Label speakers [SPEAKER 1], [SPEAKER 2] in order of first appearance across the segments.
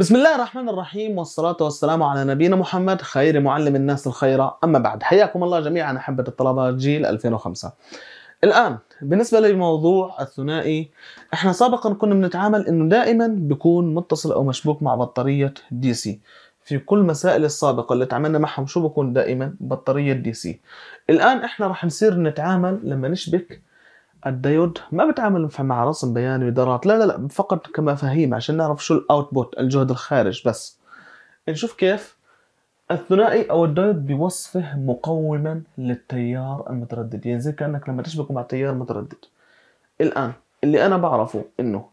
[SPEAKER 1] بسم الله الرحمن الرحيم والصلاة والسلام على نبينا محمد خير معلم الناس الخير أما بعد حياكم الله جميعا أحبة الطلبة جيل 2005 الآن بالنسبة لموضوع الثنائي احنا سابقا كنا بنتعامل انه دائما بيكون متصل او مشبوك مع بطارية دي سي في كل مسائل السابقة اللي تعاملنا معهم شو بكون دائما بطارية دي سي الآن احنا رح نصير نتعامل لما نشبك الديود ما بتعامل مع رسم بياني وادارات لا لا لا فقط كمفاهيم عشان نعرف شو الاوتبوت الجهد الخارج بس نشوف كيف الثنائي او الدايود بوصفه مقوما للتيار المتردد يعني زي كانك لما تشبكه مع تيار متردد الان اللي انا بعرفه انه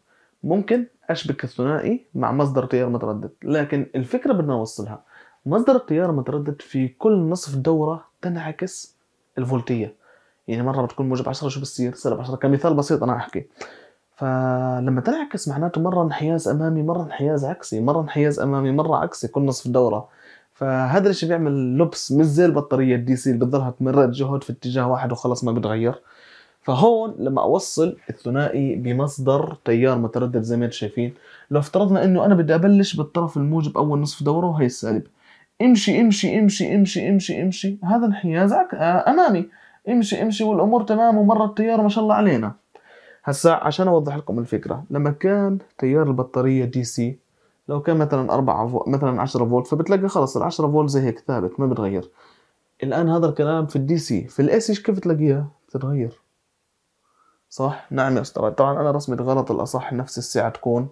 [SPEAKER 1] ممكن اشبك الثنائي مع مصدر تيار متردد لكن الفكره بدنا نوصلها مصدر التيار المتردد في كل نصف دوره تنعكس الفولتيه يعني مره بتكون موجب 10 شو بتصير سالب 10 كمثال بسيط انا احكي فلما تنعكس معناته مره انحياز امامي مره انحياز عكسي مره انحياز امامي مره عكسي كل نصف دوره فهذا الشيء بيعمل لبس مش زي البطاريه الدي سي اللي بتضلها تمرد جهد في اتجاه واحد وخلص ما بتغير فهون لما اوصل الثنائي بمصدر تيار متردد زي ما انتم شايفين لو افترضنا انه انا بدي ابلش بالطرف الموجب اول نصف دوره وهي السالب امشي امشي امشي امشي امشي, امشي. هذا انحياز آه، امامي امشي امشي والامور تمام ومر التيار ما شاء الله علينا هسا عشان اوضح لكم الفكره لما كان تيار البطاريه دي سي لو كان مثلا 4 فولت مثلا 10 فولت فبتلاقي خلص ال 10 فولت زي هيك ثابت ما بتغير الان هذا الكلام في الدي سي في الاس ايش كيف تلاقيها بتتغير صح نعم يا استاذ طبعا انا رسمت غلط الاصح نفس السعه تكون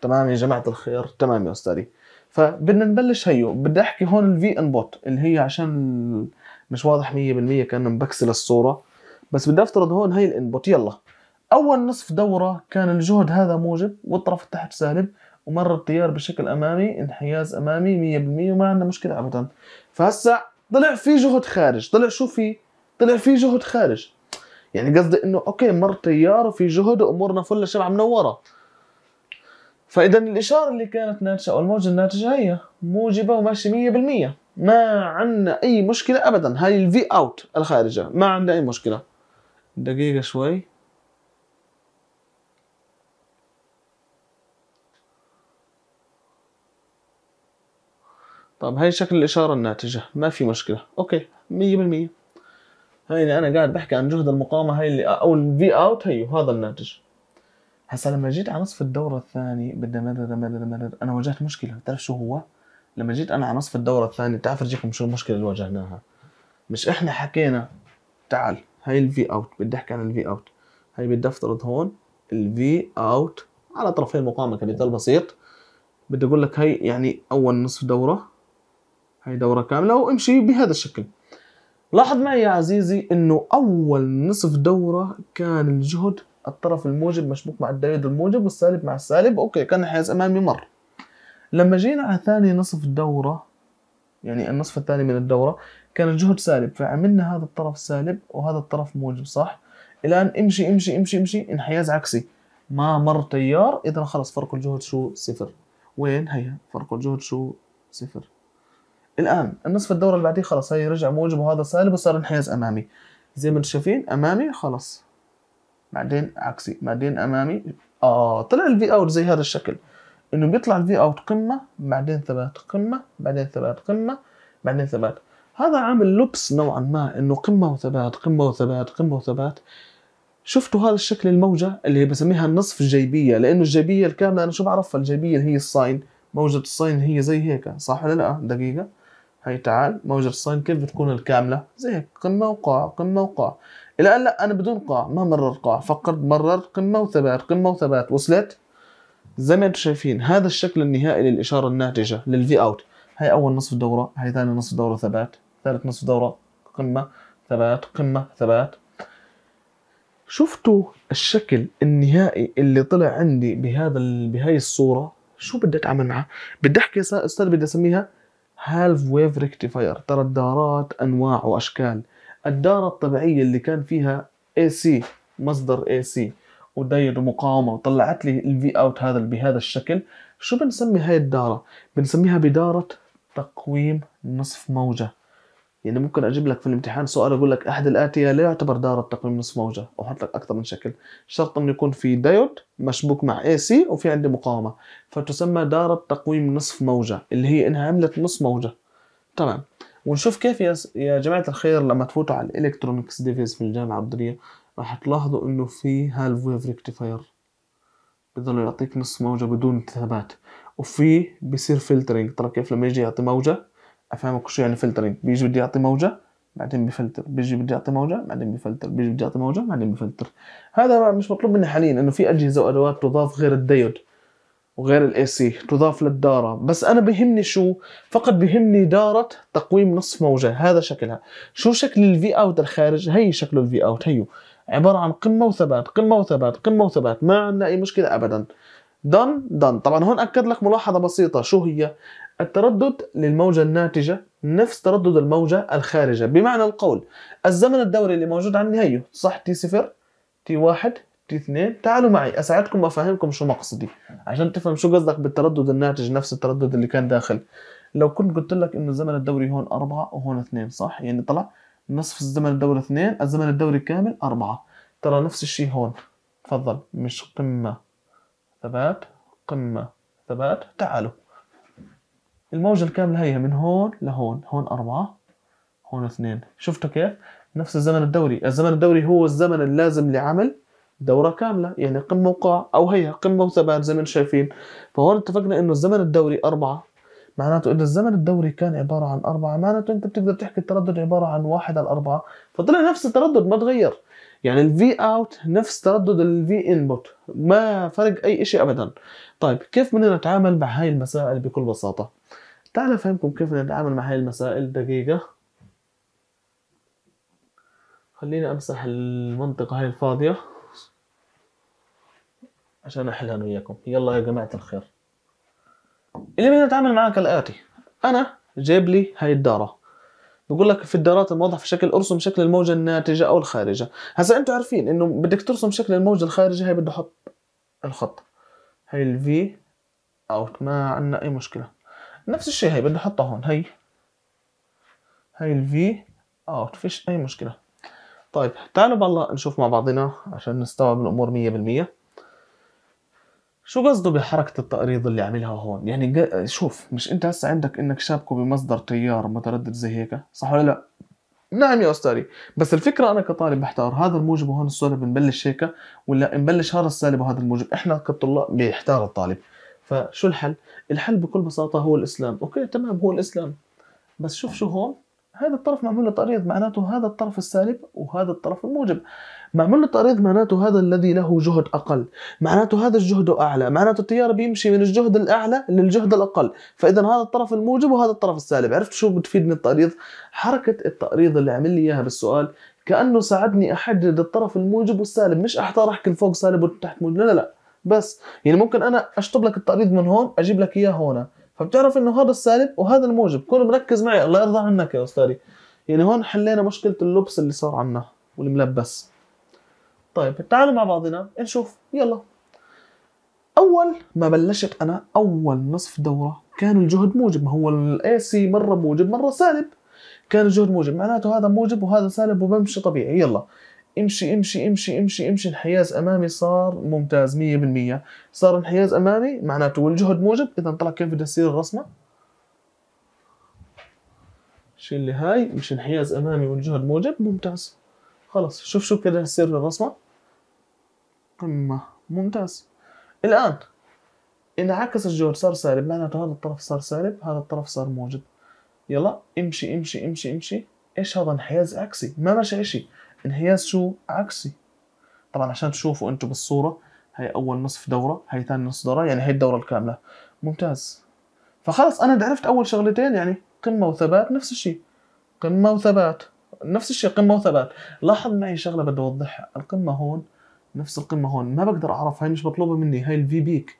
[SPEAKER 1] تمام يا جماعه الخير تمام يا استاذي فبدنا نبلش هيو بدي احكي هون الفي ان بوت اللي هي عشان مش واضح 100% كانه مبكسل الصوره بس بدي افترض هون هي الانبوت يلا اول نصف دوره كان الجهد هذا موجب والطرف التحت سالب ومر التيار بشكل امامي انحياز امامي 100% وما عندنا مشكله ابدا فهسا طلع في جهد خارج طلع شو في طلع في جهد خارج يعني قصدي انه اوكي مر تيار وفي جهد وامورنا فل شبع منوره فاذا الاشاره اللي كانت ناتجه او الموجه الناتجه هي موجبه وماشيه 100% ما عندنا اي مشكله ابدا هاي الفي اوت الخارجه ما عندنا اي مشكله دقيقه شوي طب هاي شكل الاشاره الناتجه ما في مشكله اوكي 100% هاي انا قاعد بحكي عن جهد المقاومه هاي اللي او الفي اوت هي وهذا الناتج هسا لما جيت على نصف الدورة الثاني بدي مرر مرر مرر أنا واجهت مشكلة بتعرف شو هو؟ لما جيت انا على نصف الدوره الثانيه تعال رجيكم شو المشكله اللي واجهناها مش احنا حكينا تعال هاي الفي اوت بدي احكي عن الفي اوت هاي بدي افترض هون الفي اوت على طرفي المقاومه كمثال بسيط بدي اقول لك هاي يعني اول نصف دوره هاي دوره كامله وامشي بهذا الشكل لاحظ معي يا عزيزي انه اول نصف دوره كان الجهد الطرف الموجب مشبوك مع الدايد الموجب والسالب مع السالب اوكي كان حيز امامي مر لما جينا على ثاني نصف الدورة يعني النصف الثاني من الدورة كان الجهد سالب فعملنا هذا الطرف سالب وهذا الطرف موجب صح الآن امشي امشي امشي امشي انحياز عكسي ما مر تيار إذا خلص فرق الجهد شو صفر وين هيا فرق الجهد شو صفر الآن النصف الدورة اللي بعديه خلص هي رجع موجب وهذا سالب وصار انحياز أمامي زي ما انتم شايفين أمامي خلص بعدين عكسي بعدين أمامي آه طلع الفي أوت زي هذا الشكل انه بيطلع الفي اوت قمه بعدين ثبات قمه بعدين ثبات قمه بعدين ثبات هذا عامل لبس نوعا ما انه قمه وثبات قمه وثبات قمه وثبات شفتوا هذا الشكل الموجة اللي بسميها النصف الجيبية لأنه الجيبية الكاملة أنا شو بعرفها الجيبية اللي هي الساين موجة الساين هي زي هيك صح ولا لا دقيقة هي تعال موجة الساين كيف بتكون الكاملة زي هيك قمة وقاع قمة وقاع إلى أن لا أنا بدون قاع ما مرر قاع فقط مرر قمة وثبات قمة وثبات وصلت زي ما انتم شايفين هذا الشكل النهائي للاشاره الناتجه للفي اوت هاي اول نصف دوره هاي ثاني نصف دوره ثبات ثالث نصف دوره قمه ثبات قمه ثبات شفتوا الشكل النهائي اللي طلع عندي بهذا بهاي الصوره شو بدي اتعامل معه بدي احكي استاذ بدي اسميها هالف ويف ريكتيفاير ترى الدارات انواع واشكال الدارة الطبيعية اللي كان فيها AC مصدر AC وداير مقاومه وطلعت لي الفي اوت هذا بهذا الشكل شو بنسمي هاي الداره بنسميها بداره تقويم نصف موجه يعني ممكن اجيب لك في الامتحان سؤال اقول لك احد الاتيه لا يعتبر داره تقويم نصف موجه احط لك اكثر من شكل شرط انه يكون في دايود مشبوك مع اي سي وفي عندي مقاومه فتسمى داره تقويم نصف موجه اللي هي انها عملت نصف موجه تمام ونشوف كيف يا جماعه الخير لما تفوتوا على الالكترونكس ديفيز في الجامعه العبدريه راح تلاحظوا انه في هالف ويف ريكتيفاير بضل يعطيك نص موجة بدون ثبات وفي بصير فلترينج ترى كيف لما يجي يعطي موجة افهمك شو يعني فلترينج بيجي بده يعطي موجة بعدين بفلتر بيجي بده يعطي موجة بعدين بفلتر بيجي بده يعطي موجة بعدين بفلتر هذا مش مطلوب مني حاليا انه في اجهزة وادوات تضاف غير الديود وغير الاي سي تضاف للدارة بس انا بهمني شو فقط بهمني دارة تقويم نصف موجة هذا شكلها شو شكل الفي اوت الخارج هي شكله الفي اوت هيو عباره عن قمه وثبات قمه وثبات قمه وثبات ما عندنا اي مشكله ابدا دن دن طبعا هون اكد لك ملاحظه بسيطه شو هي التردد للموجه الناتجه نفس تردد الموجه الخارجه بمعنى القول الزمن الدوري اللي موجود عندي هيو صح تي صفر تي واحد تي اثنين تعالوا معي اساعدكم وافهمكم شو مقصدي عشان تفهم شو قصدك بالتردد الناتج نفس التردد اللي كان داخل لو كنت قلت لك انه الزمن الدوري هون أربعة وهون اثنين صح يعني طلع نصف الزمن الدوري اثنين الزمن الدوري كامل أربعة ترى نفس الشيء هون تفضل مش قمة ثبات قمة ثبات تعالوا الموجة الكاملة هي من هون لهون هون أربعة هون اثنين شفتوا كيف؟ نفس الزمن الدوري الزمن الدوري هو الزمن اللازم لعمل دورة كاملة يعني قمة وقاع أو هي قمة وثبات زي ما شايفين فهون اتفقنا إنه الزمن الدوري أربعة معناته إذا الزمن الدوري كان عبارة عن أربعة معناته أنت بتقدر تحكي التردد عبارة عن واحد على أربعة فطلع نفس التردد ما تغير يعني الفي اوت نفس تردد الفي انبوت ما فرق اي شيء ابدا طيب كيف بدنا نتعامل مع هاي المسائل بكل بساطه تعال افهمكم كيف بدنا نتعامل مع هاي المسائل دقيقه خليني امسح المنطقه هاي الفاضيه عشان احلها انا وياكم يلا يا جماعه الخير اللي بدنا نتعامل معاه كالاتي انا جايب لي هاي الداره بقول لك في الدارات الموضحه في شكل ارسم شكل الموجه الناتجه او الخارجه هسا انتم عارفين انه بدك ترسم شكل الموجه الخارجه هي بده احط الخط هي الفي اوت ما عندنا اي مشكله نفس الشيء هي بدي احطها هون هي هي الفي اوت فيش اي مشكله طيب تعالوا بالله نشوف مع بعضنا عشان نستوعب الامور 100% شو قصده بحركة التقريض اللي عملها هون؟ يعني شوف مش انت هسه عندك انك شابكه بمصدر تيار متردد زي هيك صح ولا لا؟ نعم يا استاذي بس الفكره انا كطالب بحتار هذا الموجب وهون السالب بنبلش هيك ولا نبلش هذا السالب وهذا الموجب احنا كطلاب بيحتار الطالب فشو الحل الحل بكل بساطه هو الاسلام اوكي تمام هو الاسلام بس شوف شو هون هذا الطرف معمول له تقريض معناته هذا الطرف السالب وهذا الطرف الموجب معمول التعريض معناته هذا الذي له جهد أقل معناته هذا الجهد أعلى معناته التيار بيمشي من الجهد الأعلى للجهد الأقل فإذا هذا الطرف الموجب وهذا الطرف السالب عرفت شو بتفيدني التعريض حركة التعريض اللي عمل لي إياها بالسؤال كأنه ساعدني أحدد الطرف الموجب والسالب مش أحتار أحكي فوق سالب وتحت موجب لا لا لا بس يعني ممكن أنا أشطب لك التعريض من هون أجيب لك إياه هون فبتعرف انه هذا السالب وهذا الموجب كون مركز معي الله يرضى عنك يا استاذي يعني هون حلينا مشكله اللبس اللي صار عنا والملبس طيب تعالوا مع بعضنا نشوف يلا اول ما بلشت انا اول نصف دوره كان الجهد موجب ما هو الاي سي مره موجب مره سالب كان الجهد موجب معناته هذا موجب وهذا سالب وبمشي طبيعي يلا امشي امشي امشي امشي امشي انحياز امامي صار ممتاز 100% صار انحياز امامي معناته والجهد موجب اذا طلع كيف بدها تصير الرسمه شيل لي هاي مش انحياز امامي والجهد موجب ممتاز خلص شوف شو كده تصير الرسمه قمة ممتاز الآن انعكس الجهد صار سالب معناته هذا الطرف صار سالب هذا الطرف صار موجب يلا امشي امشي امشي امشي ايش هذا انحياز عكسي ما مشى اشي انحياز شو عكسي طبعا عشان تشوفوا انتم بالصورة هي اول نصف دورة هي ثاني نصف دورة يعني هي الدورة الكاملة ممتاز فخلاص انا عرفت اول شغلتين يعني قمة وثبات نفس الشيء قمة وثبات نفس الشيء قمة وثبات لاحظ معي شغلة بدي اوضحها القمة هون نفس القمه هون ما بقدر اعرف هاي مش مطلوبه مني هاي الفي بيك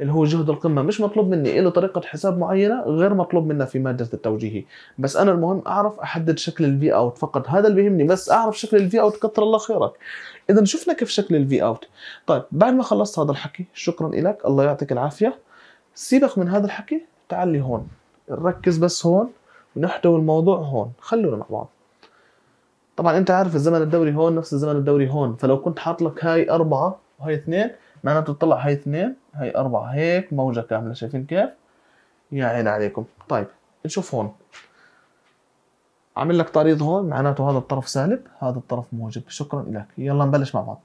[SPEAKER 1] اللي هو جهد القمه مش مطلوب مني له طريقه حساب معينه غير مطلوب منا في ماده التوجيهي بس انا المهم اعرف احدد شكل الفي اوت فقط هذا اللي بيهمني بس اعرف شكل الفي اوت كتر الله خيرك اذا شفنا كيف شكل الفي اوت طيب بعد ما خلصت هذا الحكي شكرا لك الله يعطيك العافيه سيبك من هذا الحكي تعال لي هون نركز بس هون ونحتوي الموضوع هون خلونا مع بعض طبعا انت عارف الزمن الدوري هون نفس الزمن الدوري هون فلو كنت حاط لك هاي أربعة وهي اثنين معناته تطلع هاي اثنين هاي أربعة هيك موجة كاملة شايفين كيف؟ يا عين عليكم طيب نشوف هون عامل لك طريق هون معناته هذا الطرف سالب هذا الطرف موجب شكرا لك يلا نبلش مع بعض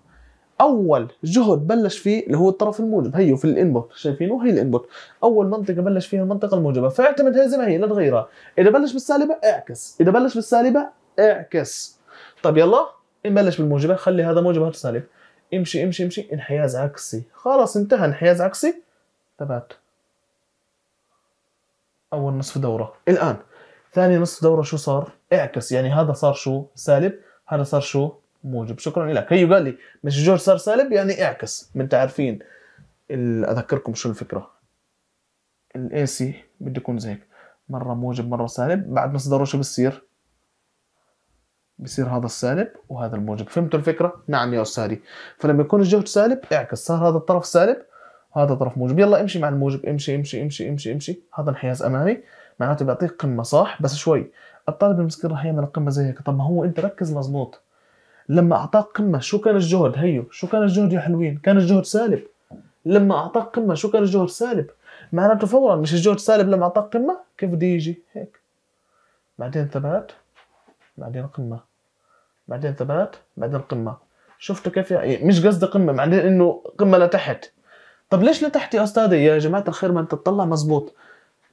[SPEAKER 1] اول جهد بلش فيه اللي هو الطرف الموجب هيو في الانبوت شايفينه هي الانبوت اول منطقه بلش فيها المنطقه الموجبه فاعتمد هي زي ما هي لا تغيرها اذا بلش بالسالبه اعكس اذا بلش بالسالبه اعكس طب يلا نبلش بالموجبه خلي هذا موجب هذا سالب امشي امشي امشي انحياز عكسي خلاص انتهى انحياز عكسي ثبات اول نصف دوره الان ثاني نصف دوره شو صار اعكس يعني هذا صار شو سالب هذا صار شو موجب شكرا لك هيو قال لي مش جورج صار سالب يعني اعكس ما تعرفين عارفين اذكركم شو الفكره الاي سي بده يكون زي هيك مره موجب مره سالب بعد نص دوره شو بصير بصير هذا السالب وهذا الموجب فهمتوا الفكره نعم يا استاذي فلما يكون الجهد سالب اعكس صار هذا الطرف سالب وهذا طرف موجب يلا امشي مع الموجب امشي امشي امشي امشي امشي هذا انحياز امامي معناته بيعطيك قمه صح بس شوي الطالب المسكين راح يعمل قمة زي هيك طب ما هو انت ركز مزبوط لما اعطاك قمه شو كان الجهد هيو شو كان الجهد يا حلوين كان الجهد سالب لما اعطاك قمه شو كان الجهد سالب معناته فورا مش الجهد سالب لما اعطاك قمه كيف بده يجي هيك بعدين ثبات بعدين قمه بعدين ثبات بعدين قمه شفتوا كيف يعني مش قصدي قمه بعدين انه قمه لتحت طب ليش لتحت يا استاذي يا جماعه الخير ما انت تطلع مزبوط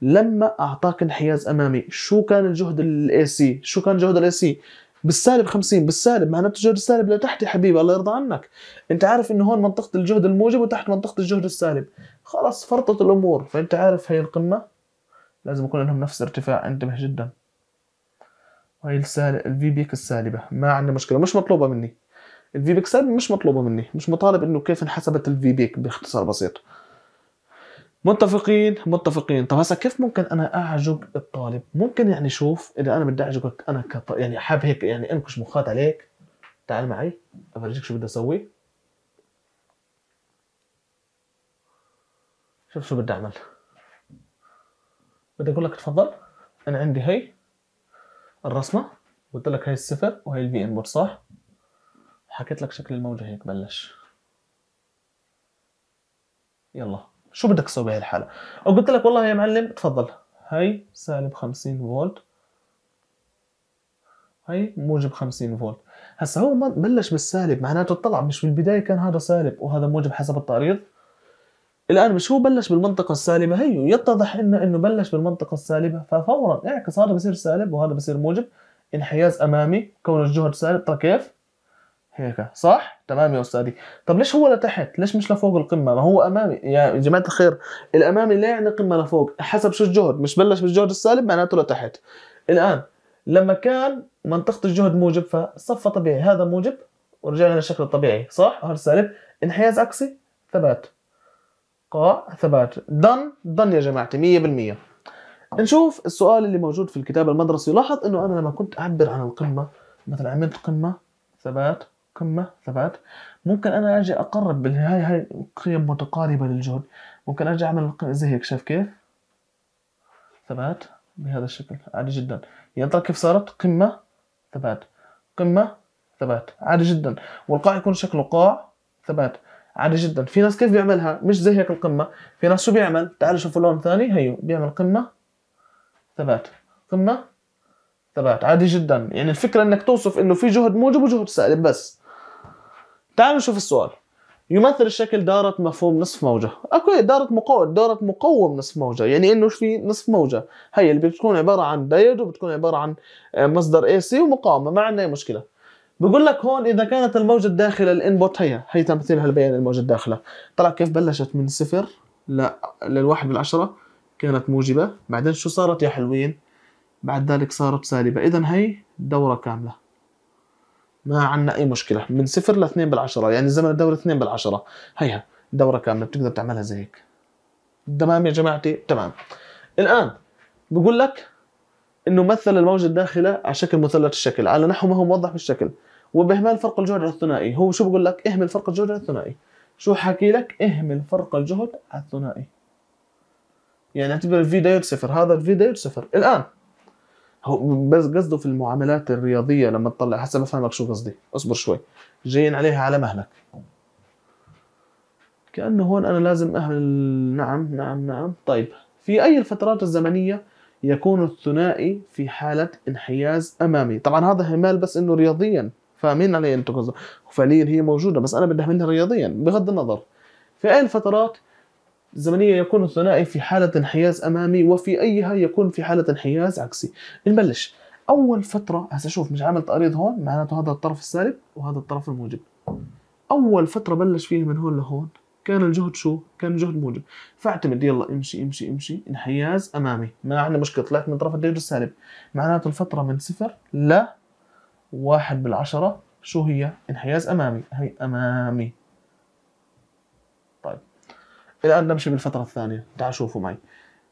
[SPEAKER 1] لما اعطاك انحياز امامي شو كان الجهد الاي سي شو كان جهد الاي سي بالسالب 50 بالسالب معناته الجهد السالب لتحت يا حبيبي الله يرضى عنك انت عارف انه هون منطقه الجهد الموجب وتحت منطقه الجهد السالب خلاص فرطت الامور فانت عارف هي القمه لازم يكون لهم نفس ارتفاع انتبه جدا وهي الفي بيك السالبه ما عندنا مشكله مش مطلوبه مني الفي بيك سالبة مش مطلوبه مني مش مطالب انه كيف انحسبت الفي بيك باختصار بسيط متفقين متفقين طب هسا كيف ممكن انا اعجب الطالب ممكن يعني شوف اذا انا بدي اعجبك انا كط... يعني حاب هيك يعني انكش مخاط عليك تعال معي افرجيك شو بدي اسوي شوف شو بدي اعمل بدي اقول لك تفضل انا عندي هي الرسمه قلت لك هي الصفر وهي الفي انبوت صح حكيت لك شكل الموجه هيك بلش يلا شو بدك تسوي بهي الحاله قلت لك والله يا معلم تفضل هي سالب 50 فولت هي موجب 50 فولت هسا هو بلش بالسالب معناته طلع مش بالبدايه كان هذا سالب وهذا موجب حسب التعريض الان مش هو بلش بالمنطقه السالبه هي يتضح انه انه بلش بالمنطقه السالبه ففورا اعكس هذا بصير سالب وهذا بصير موجب انحياز امامي كون الجهد سالب ترى كيف؟ هيك صح؟ تمام يا استاذي، طب ليش هو لتحت؟ ليش مش لفوق القمه؟ ما هو امامي يا جماعه الخير، الامامي لا يعني قمه لفوق، حسب شو الجهد، مش بلش بالجهد السالب معناته لتحت. الان لما كان منطقه الجهد موجب فصفى طبيعي، هذا موجب ورجعنا للشكل الطبيعي، صح؟ وهذا سالب، انحياز عكسي ثبات. قاع ثبات done done يا جماعتي 100% نشوف السؤال اللي موجود في الكتاب المدرسي لاحظ انه انا لما كنت اعبر عن القمه مثلا عملت قمه ثبات قمه ثبات ممكن انا اجي اقرب بالهاي هاي قيم متقاربه للجهد ممكن اجي اعمل زي هيك شايف كيف ثبات بهذا الشكل عادي جدا يعني ترى كيف صارت قمه ثبات قمه ثبات عادي جدا والقاع يكون شكله قاع ثبات عادي جدا في ناس كيف بيعملها مش زي هيك القمه في ناس شو بيعمل تعالوا شوفوا لون ثاني هيو بيعمل قمه ثبات قمه ثبات عادي جدا يعني الفكره انك توصف انه في جهد موجب وجهد سالب بس تعالوا نشوف السؤال يمثل الشكل دارة مفهوم نصف موجة أوكي دارة مقو... دارة مقوم نصف موجة يعني إنه في نصف موجة هي اللي بتكون عبارة عن دايد وبتكون عبارة عن آه، مصدر AC ومقاومة ما عندنا أي مشكلة بقول لك هون اذا كانت الموجه الداخله الانبوت هي هي تمثيلها البياني الموجه الداخله طلع كيف بلشت من صفر ل للواحد بالعشره كانت موجبه بعدين شو صارت يا حلوين بعد ذلك صارت سالبه اذا هي دوره كامله ما عندنا اي مشكله من صفر ل 2 بالعشره يعني زمن الدوره 2 بالعشره هيها دوره كامله بتقدر تعملها زي هيك تمام يا جماعتي تمام الان بقول لك انه مثل الموجه الداخله على شكل مثلث الشكل على نحو ما هو موضح بالشكل وبإهمال فرق الجهد على الثنائي هو شو بقول لك اهمل فرق الجهد على الثنائي شو حكي لك اهمل فرق الجهد على الثنائي يعني اعتبر الفي داير صفر هذا الفي داير صفر الآن هو بس قصده في المعاملات الرياضية لما تطلع هسه بفهمك شو قصدي اصبر شوي جايين عليها على مهلك كأنه هون أنا لازم أهمل نعم نعم نعم طيب في أي الفترات الزمنية يكون الثنائي في حالة انحياز أمامي طبعا هذا همال بس أنه رياضيا فاهمين علي انتم قصدي فعليا هي موجوده بس انا بدي اهملها رياضيا بغض النظر في اي الفترات الزمنيه يكون الثنائي في حاله انحياز امامي وفي ايها يكون في حاله انحياز عكسي نبلش اول فتره هسه شوف مش عامل تقريض هون معناته هذا الطرف السالب وهذا الطرف الموجب اول فتره بلش فيها من هون لهون كان الجهد شو؟ كان الجهد موجب فاعتمد يلا امشي امشي امشي انحياز امامي ما عندنا مشكله طلعت من طرف الدرج السالب معناته الفتره من صفر ل واحد بالعشرة شو هي؟ انحياز أمامي هي أمامي طيب الآن نمشي بالفترة الثانية تعالوا شوفوا معي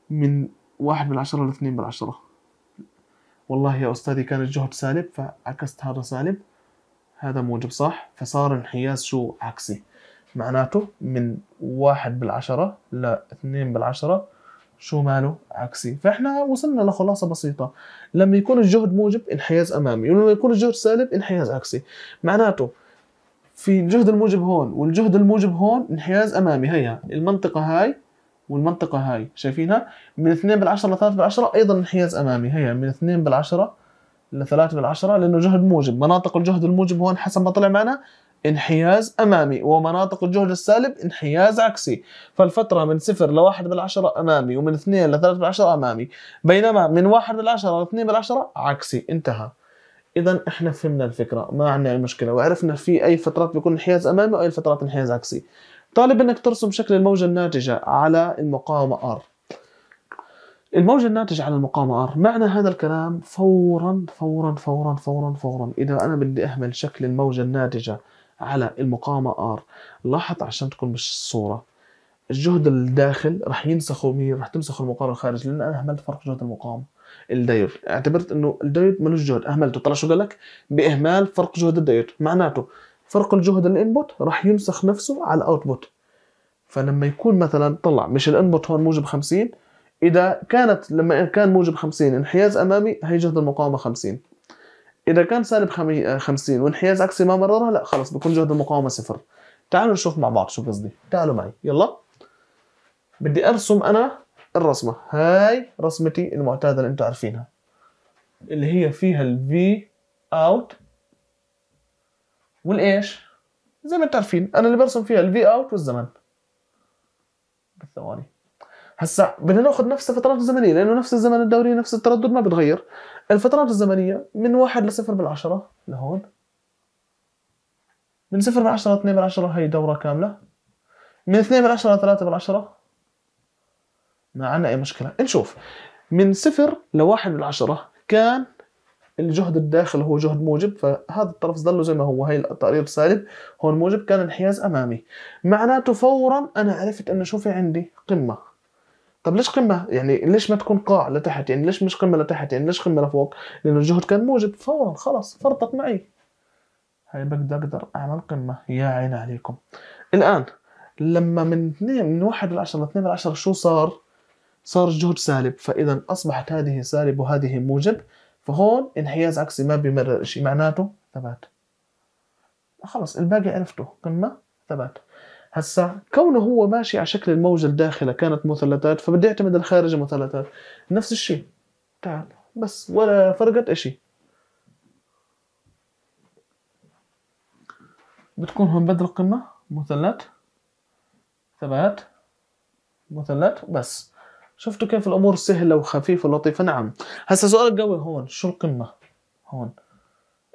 [SPEAKER 1] من واحد بالعشرة لاثنين بالعشرة والله يا أستاذي كان الجهد سالب فعكست هذا سالب هذا موجب صح فصار انحياز شو عكسي معناته من واحد بالعشرة لاثنين بالعشرة شو ماله عكسي فاحنا وصلنا لخلاصه بسيطه لما يكون الجهد موجب انحياز امامي ولما يكون الجهد سالب انحياز عكسي معناته في الجهد الموجب هون والجهد الموجب هون انحياز امامي هيها المنطقه هاي والمنطقة هاي شايفينها من 2 بالعشرة ل 3 بالعشرة أيضا انحياز أمامي هيا من 2 بالعشرة ل 3 بالعشرة لأنه جهد موجب مناطق الجهد الموجب هون حسب ما طلع معنا انحياز امامي ومناطق الجهد السالب انحياز عكسي فالفتره من 0 ل 1 بالعشره امامي ومن 2 ل 3 بالعشره امامي بينما من 1 بالعشره ل 2 بالعشره عكسي انتهى اذا احنا فهمنا الفكره ما عندنا اي مشكله وعرفنا في اي فترات بيكون انحياز امامي واي فترات انحياز عكسي طالب انك ترسم شكل الموجه الناتجه على المقاومه R الموجة الناتجة على المقاومة R معنى هذا الكلام فورا فورا فورا فورا فورا إذا أنا بدي أهمل شكل الموجة الناتجة على المقاومه R لاحظ عشان تكون مش الصوره الجهد الداخل راح ينسخه مين راح تمسخه المقاومه الخارج لان انا اهملت فرق جهد المقاومه الدايود اعتبرت انه الدايود ملوش جهد اهملته طلع شو قال لك باهمال فرق جهد الدايود معناته فرق الجهد الانبوت راح ينسخ نفسه على الاوتبوت فلما يكون مثلا طلع مش الانبوت هون موجب 50 اذا كانت لما كان موجب 50 انحياز امامي هي جهد المقاومه 50 اذا كان سالب 50 آه، وانحياز عكسي ما مررها لا خلص بكون جهد المقاومه صفر تعالوا نشوف مع بعض شو قصدي تعالوا معي يلا بدي ارسم انا الرسمه هاي رسمتي المعتاده اللي انتم عارفينها اللي هي فيها الفي اوت والايش زي ما انتم عارفين انا اللي برسم فيها الفي اوت والزمن بالثواني هسا بدنا ناخذ نفس الفترات الزمنيه لانه نفس الزمن الدوري نفس التردد ما بتغير الفترات الزمنيه من واحد لصفر بالعشره لهون من صفر بالعشره 2 بالعشره هي دوره كامله من 2 بالعشره 3 بالعشره ما عندنا اي مشكله نشوف من صفر لواحد بالعشره كان الجهد الداخل هو جهد موجب فهذا الطرف ظل زي ما هو هي التقرير سالب هون موجب كان انحياز امامي معناته فورا انا عرفت انه شو في عندي قمه طب ليش قمه يعني ليش ما تكون قاع لتحت يعني ليش مش قمه لتحت يعني ليش قمه لفوق لانه الجهد كان موجب فورا خلاص فرطت معي هاي بقدر اقدر اعمل قمه يا عين عليكم الان لما من اثنين من واحد ل 10 ل 2 ل 10 شو صار؟ صار الجهد سالب فاذا اصبحت هذه سالب وهذه موجب فهون انحياز عكسي ما بيمرر شيء معناته ثبات خلص الباقي عرفته قمه ثبات هسا كونه هو ماشي على شكل الموجة الداخلة كانت مثلثات فبدي اعتمد الخارج مثلثات نفس الشيء تعال بس ولا فرقت اشي بتكون هون بدل القمة مثلث ثبات مثلث بس شفتوا كيف الامور سهلة وخفيفة ولطيفة نعم هسا سؤال قوي هون شو القمة هون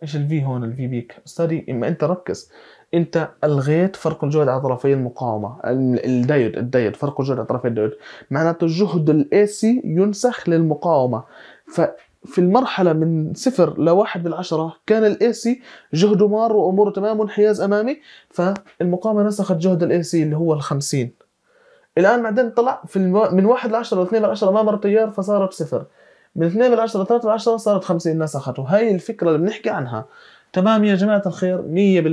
[SPEAKER 1] ايش الفي هون الفي بيك استاذي اما انت ركز انت الغيت فرق الجهد على طرفي المقاومه الدايود الدايود فرق الجهد على طرفي الدايود معناته جهد الاي سي ينسخ للمقاومه ففي المرحلة من صفر لواحد بالعشرة كان الاي سي جهده مار واموره تمام وانحياز امامي فالمقاومة نسخت جهد الاي سي اللي هو الخمسين الان بعدين طلع في المو... من واحد لعشرة لاثنين لعشرة ما مر تيار فصارت صفر من اثنين بالعشرة لثلاثة بالعشرة صارت خمسين نسخت وهي الفكرة اللي بنحكي عنها تمام يا جماعه الخير 100%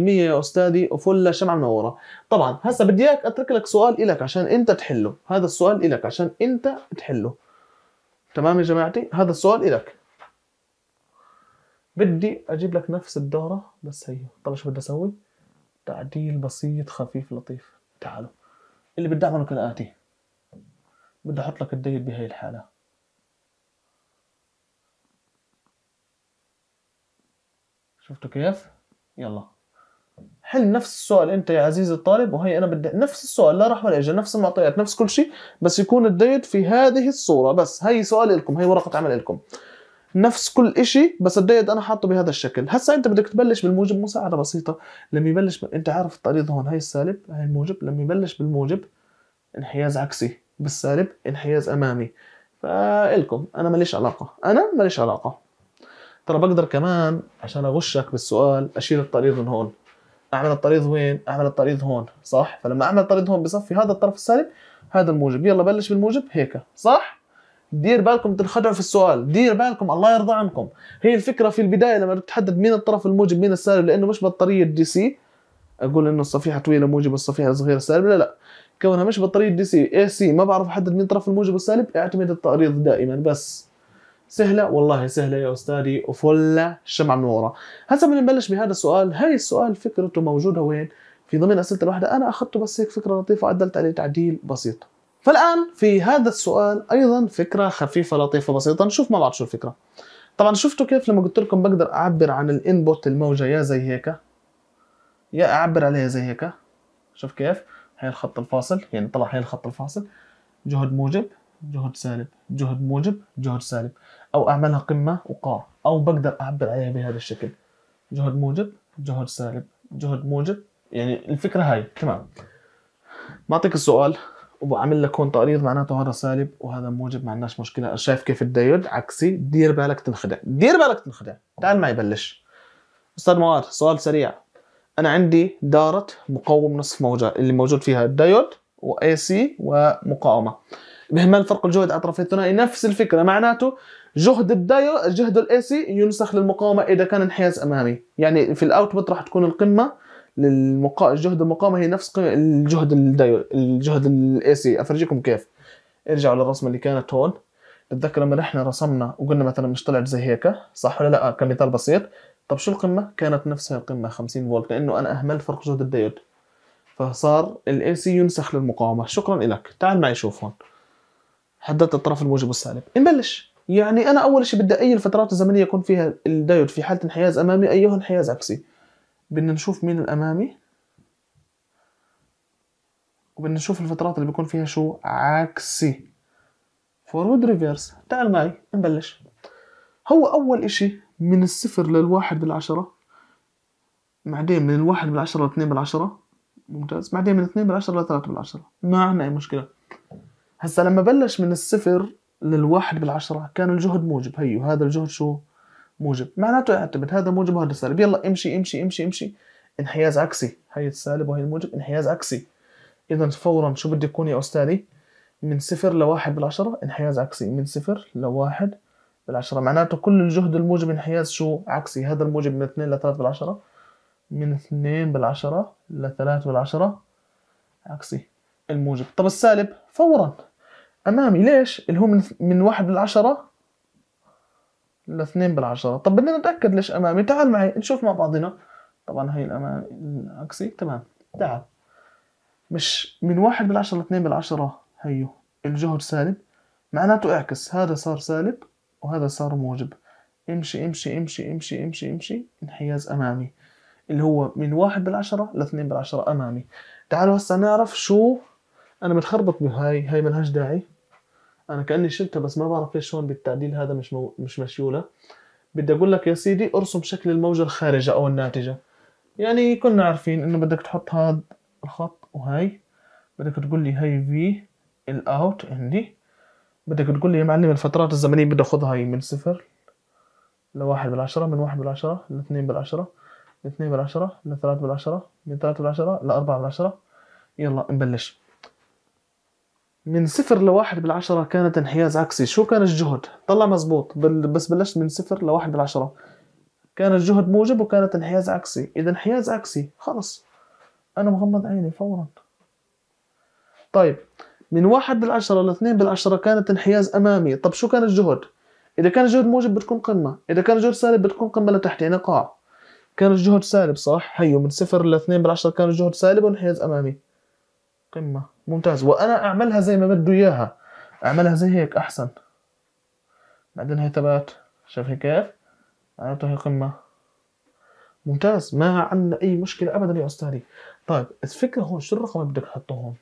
[SPEAKER 1] يا استاذي وفله شمعه منوره طبعا هسه بدي اياك اترك لك سؤال الك عشان انت تحله هذا السؤال الك عشان انت تحله تمام يا جماعتي هذا السؤال الك بدي اجيب لك نفس الدوره بس هي طب شو بدي اسوي تعديل بسيط خفيف لطيف تعالوا اللي بدي اعمله كالاتي بدي احط لك الديل بهي الحاله شفتوا كيف؟ يلا حل نفس السؤال انت يا عزيزي الطالب وهي انا بدي نفس السؤال لا راح ولا اجى نفس المعطيات نفس كل شيء بس يكون الديت في هذه الصوره بس هي سؤال لكم هي ورقه عمل لكم نفس كل شيء بس الديت انا حاطه بهذا الشكل هسا انت بدك تبلش بالموجب مساعده بسيطه لما يبلش ب... انت عارف التعريض هون هي السالب هي الموجب لما يبلش بالموجب انحياز عكسي بالسالب انحياز امامي فالكم انا ماليش علاقه انا ماليش علاقه ترى بقدر كمان عشان اغشك بالسؤال اشيل الطريق من هون اعمل الطريق وين اعمل الطريق هون صح فلما اعمل الطريق هون بصفي هذا الطرف السالب هذا الموجب يلا بلش بالموجب هيك صح دير بالكم تنخدعوا في السؤال دير بالكم الله يرضى عنكم هي الفكره في البدايه لما بتحدد مين الطرف الموجب مين السالب لانه مش بطاريه دي سي اقول انه الصفيحه طويله موجب الصفيحه صغيره سالب لا لا كونها مش بطاريه دي سي اي سي ما بعرف احدد مين طرف الموجب والسالب اعتمد التعريض دائما بس سهله والله سهله يا استاذي وفله من منوره هسه بدنا نبلش بهذا السؤال هاي السؤال فكرته موجوده وين في ضمن اسئله الوحده انا اخذته بس هيك فكره لطيفه وعدلت عليه تعديل بسيط فالان في هذا السؤال ايضا فكره خفيفه لطيفه بسيطه نشوف مع بعض شو الفكره طبعا شفتوا كيف لما قلت لكم بقدر اعبر عن الانبوت الموجه يا زي هيك يا اعبر عليها زي هيك شوف كيف هي الخط الفاصل يعني طلع هي الخط الفاصل جهد موجب جهد سالب جهد موجب جهد سالب او اعملها قمه وقاع او بقدر اعبر عليها بهذا الشكل جهد موجب جهد سالب جهد موجب يعني الفكره هاي تمام بعطيك السؤال وبعمل لك هون تقرير معناته هذا سالب وهذا موجب ما عندناش مشكله شايف كيف الدايود عكسي دير بالك تنخدع دير بالك تنخدع تعال معي بلش استاذ مواد سؤال سريع انا عندي دارة مقوم نصف موجة اللي موجود فيها الدايود واي سي ومقاومة بهمال فرق الجهد على الطرفين الثنائي نفس الفكرة معناته جهد الداير جهد الاي سي ينسخ للمقاومه اذا كان انحياز امامي يعني في الاوتبوت راح تكون القمه للمقا... جهد المقاومه هي نفس الجهد الداير الجهد الاي سي افرجيكم كيف ارجعوا للرسمه اللي كانت هون تتذكر لما نحن رسمنا وقلنا مثلا مش طلعت زي هيك صح ولا لا كمثال بسيط طب شو القمه كانت نفسها القمه 50 فولت لانه انا اهملت فرق جهد الدايود فصار الاي سي ينسخ للمقاومه شكرا لك تعال معي شوف هون حددت الطرف الموجب والسالب نبلش يعني انا اول شيء بدي اي الفترات الزمنيه يكون فيها الدايود في حاله انحياز امامي ايها انحياز عكسي بدنا نشوف مين الامامي وبدنا نشوف الفترات اللي بيكون فيها شو عكسي فورورد ريفيرس تعال معي نبلش هو اول اشي من الصفر للواحد بالعشرة بعدين من الواحد بالعشرة لاثنين بالعشرة ممتاز بعدين من اثنين بالعشرة لثلاثة بالعشرة ما عندنا اي مشكلة هسا لما بلش من الصفر للواحد بالعشرة كان الجهد موجب هيو هذا الجهد شو موجب معناته يعتمد هذا موجب وهذا سالب يلا امشي امشي امشي امشي انحياز عكسي هي السالب وهي الموجب انحياز عكسي اذا فورا شو بدي يكون يا استاذي من صفر لواحد بالعشرة انحياز عكسي من صفر لواحد بالعشرة معناته كل الجهد الموجب انحياز شو عكسي هذا الموجب من اثنين لثلاث بالعشرة من اثنين بالعشرة لثلاث بالعشرة عكسي الموجب طب السالب فورا امامي ليش اللي هو من, من واحد بالعشرة لاثنين بالعشرة طب بدنا نتأكد ليش امامي تعال معي نشوف مع بعضنا طبعا هاي الامامي العكسي تمام تعال مش من واحد بالعشرة لاثنين بالعشرة هيو الجهد سالب معناته اعكس هذا صار سالب وهذا صار موجب امشي امشي امشي امشي امشي امشي انحياز امامي اللي هو من واحد بالعشرة لاثنين بالعشرة امامي تعالوا هسا نعرف شو انا متخربط بهاي هاي ملهاش داعي انا كاني شلتها بس ما بعرف ليش هون بالتعديل هذا مش مو... مش مشيوله بدي اقول لك يا سيدي ارسم شكل الموجه الخارجه او الناتجه يعني كنا عارفين انه بدك تحط هذا الخط وهي بدك تقول لي هي في الاوت عندي بدك تقول لي يا معلم الفترات الزمنيه بدي اخذها هي من صفر لواحد بالعشرة من واحد بالعشرة لاثنين بالعشرة لاثنين بالعشرة لثلاث بالعشرة من ثلاث بالعشرة لأربعة بالعشرة يلا نبلش من صفر لواحد بالعشرة كانت انحياز عكسي شو كان الجهد طلع مزبوط بس بلشت من صفر لواحد بالعشرة كان الجهد موجب وكانت انحياز عكسي إذا انحياز عكسي خلص أنا مغمض عيني فورا طيب من واحد بالعشرة لاثنين بالعشرة كانت انحياز أمامي طب شو كان الجهد إذا كان الجهد موجب بتكون قمة إذا كان الجهد سالب بتكون قمة لتحت يعني قاع كان الجهد سالب صح هيو من صفر لاثنين بالعشرة كان الجهد سالب وانحياز أمامي قمة ممتاز وانا اعملها زي ما بده اياها اعملها زي هيك احسن بعدين هي تبعت شايف كيف عرفتها هي قمه ممتاز ما عندنا اي مشكله ابدا يا استاذي طيب الفكره هون شو الرقم اللي بدك تحطه هون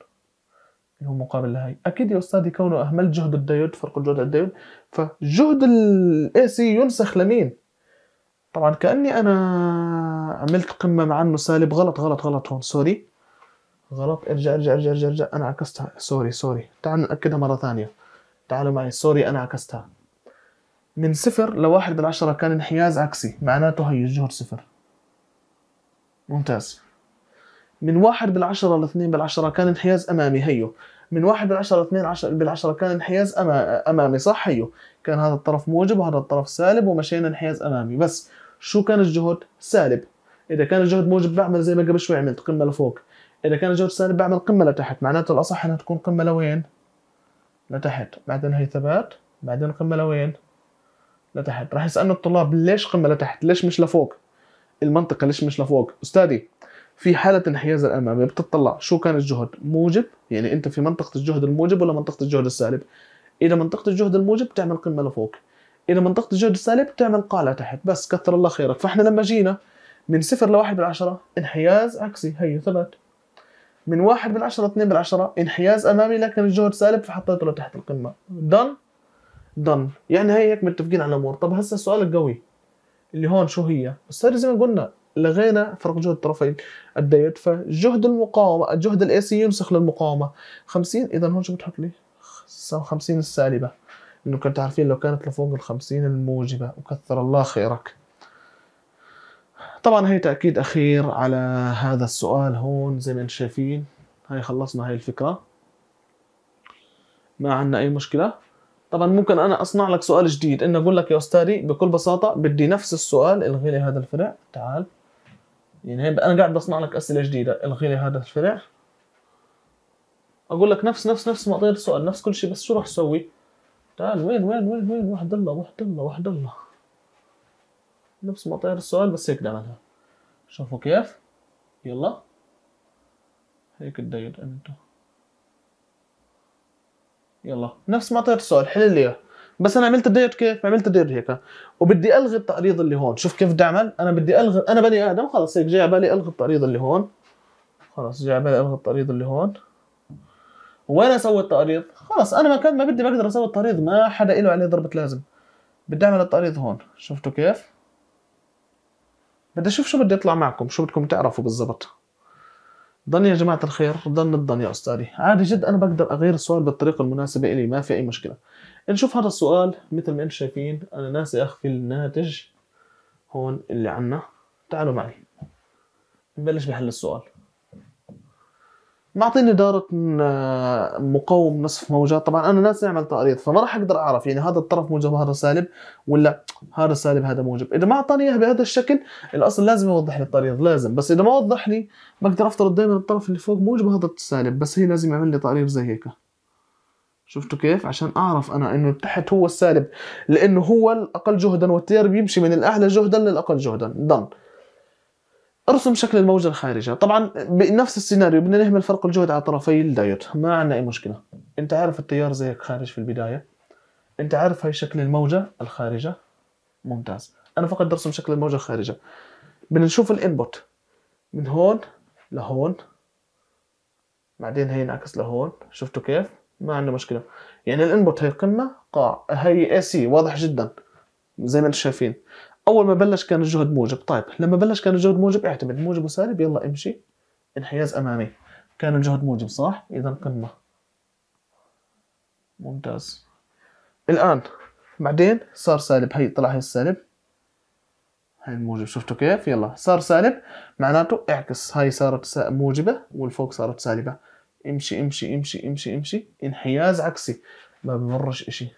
[SPEAKER 1] اللي هو مقابل لهي اكيد يا استاذي كونه اهملت جهد الديود فرق الجهد الديود فجهد الاي سي ينسخ لمين طبعا كاني انا عملت قمه مع انه سالب غلط غلط غلط هون سوري غلط ارجع ارجع ارجع ارجع ارجع انا عكستها سوري سوري تعال ناكدها مره ثانيه تعالوا معي سوري انا عكستها من صفر لواحد بالعشرة كان انحياز عكسي معناته هي الجهر صفر ممتاز من واحد بالعشرة لاثنين بالعشرة كان انحياز أمامي هيو من واحد بالعشرة لاثنين عشر بالعشرة كان انحياز أمامي صح هيو كان هذا الطرف موجب وهذا الطرف سالب ومشينا انحياز أمامي بس شو كان الجهد سالب إذا كان الجهد موجب بعمل زي ما قبل شوي عملت قمة لفوق اذا كان الجوز السالب بعمل قمه لتحت معناته الاصح انها تكون قمه لوين لتحت بعدين هي ثبات بعدين قمه لوين لتحت راح يسالنا الطلاب ليش قمه لتحت ليش مش لفوق المنطقه ليش مش لفوق استاذي في حالة انحياز الأمامي بتطلع شو كان الجهد موجب يعني أنت في منطقة الجهد الموجب ولا منطقة الجهد السالب إذا منطقة الجهد الموجب تعمل قمة لفوق إذا منطقة الجهد السالب تعمل قاع لتحت بس كثر الله خيرك فإحنا لما جينا من صفر لواحد بالعشرة انحياز عكسي هي ثبت من واحد من عشرة اثنين بالعشرة انحياز امامي لكن الجهد سالب فحطيته لتحت القمه دن دن يعني هي هيك متفقين على الامور طب هسا السؤال القوي اللي هون شو هي السير زي ما قلنا لغينا فرق جهد الطرفين قد يدفع جهد المقاومه الجهد الاسي ينسخ للمقاومه 50 اذا هون شو بتحط لي 50 السالبه انه كنت عارفين لو كانت لفوق ال 50 الموجبه وكثر الله خيرك طبعا هي تاكيد اخير على هذا السؤال هون زي ما انتم شايفين هاي خلصنا هاي الفكره ما عندنا اي مشكله طبعا ممكن انا اصنع لك سؤال جديد ان اقول لك يا استاذي بكل بساطه بدي نفس السؤال الغي لي هذا الفرع تعال يعني انا قاعد بصنع لك اسئله جديده الغي لي هذا الفرع اقول لك نفس نفس نفس مقدار السؤال نفس كل شيء بس شو راح اسوي تعال وين وين وين وين وحد الله وحد الله وحد الله نفس مطار السؤال بس هيك دعملها شوفوا كيف يلا هيك تدير انت يلا نفس ما طيرت السؤال حل لي بس انا عملت الدير كيف عملت الدير هيك وبدي الغي التعريض اللي هون شوف كيف بدي اعمل انا بدي الغي انا بني ادم خلص هيك جاي على بالي الغي التعريض اللي هون خلص جاي على بالي الغي التعريض اللي هون وين اسوي التعريض خلص انا مكان ما بدي بقدر اسوي التعريض ما حدا له عليه ضربه لازم بدي اعمل التعريض هون شفتوا كيف بدي اشوف شو بدي اطلع معكم شو بدكم تعرفوا بالضبط ضن يا جماعة الخير ضن الضن يا أستاذي عادي جد أنا بقدر أغير السؤال بالطريقة المناسبة إلي ما في أي مشكلة نشوف هذا السؤال مثل ما أنتم شايفين أنا ناسي أخفي الناتج هون اللي عنا تعالوا معي نبلش بحل السؤال معطيني دارة آه، مقاوم نصف موجات طبعا انا ناس اعمل تأريض فما راح اقدر اعرف يعني هذا الطرف موجب وهذا سالب ولا هذا سالب هذا موجب اذا ما اعطاني اياها بهذا الشكل الاصل لازم يوضح لي التأريض لازم بس اذا ما وضح لي بقدر افترض دائما الطرف اللي فوق موجب هذا السالب بس هي لازم يعمل لي تأريض زي هيك شفتوا كيف عشان اعرف انا انه تحت هو السالب لانه هو الاقل جهدا والتيار بيمشي من الاعلى جهدا للاقل جهدا دن ارسم شكل الموجة الخارجة طبعا بنفس السيناريو بدنا نهمل فرق الجهد على طرفي الدايود ما عندنا اي مشكلة انت عارف التيار زي هيك خارج في البداية انت عارف هاي شكل الموجة الخارجة ممتاز انا فقط برسم شكل الموجة الخارجة بدنا نشوف الانبوت من هون لهون بعدين هي انعكس لهون شفتوا كيف ما عندنا مشكلة يعني الانبوت هي قمة قاع هي اي سي واضح جدا زي ما انتم شايفين اول ما بلش كان الجهد موجب طيب لما بلش كان الجهد موجب اعتمد موجب وسالب يلا امشي انحياز امامي كان الجهد موجب صح اذا قمه ممتاز الان بعدين صار سالب هي طلع هي السالب هاي الموجب شفتوا كيف يلا صار سالب معناته اعكس هاي صارت موجبه والفوق صارت سالبه امشي امشي امشي امشي امشي انحياز عكسي ما بمرش اشي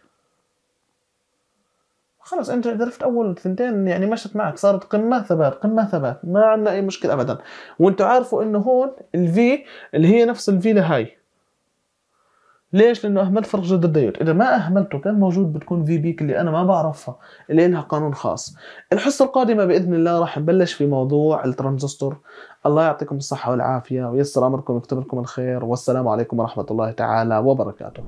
[SPEAKER 1] خلاص انت درفت اول ثنتين يعني مشت معك صارت قمه ثبات قمه ثبات ما عندنا اي مشكله ابدا وانتم عارفوا انه هون الفي اللي هي نفس الفي لهاي ليش؟ لانه اهملت فرق جد الديود، اذا ما اهملته كان موجود بتكون في بيك اللي انا ما بعرفها اللي لها قانون خاص. الحصه القادمه باذن الله راح نبلش في موضوع الترانزستور. الله يعطيكم الصحه والعافيه ويسر امركم ويكتب لكم الخير والسلام عليكم ورحمه الله تعالى وبركاته.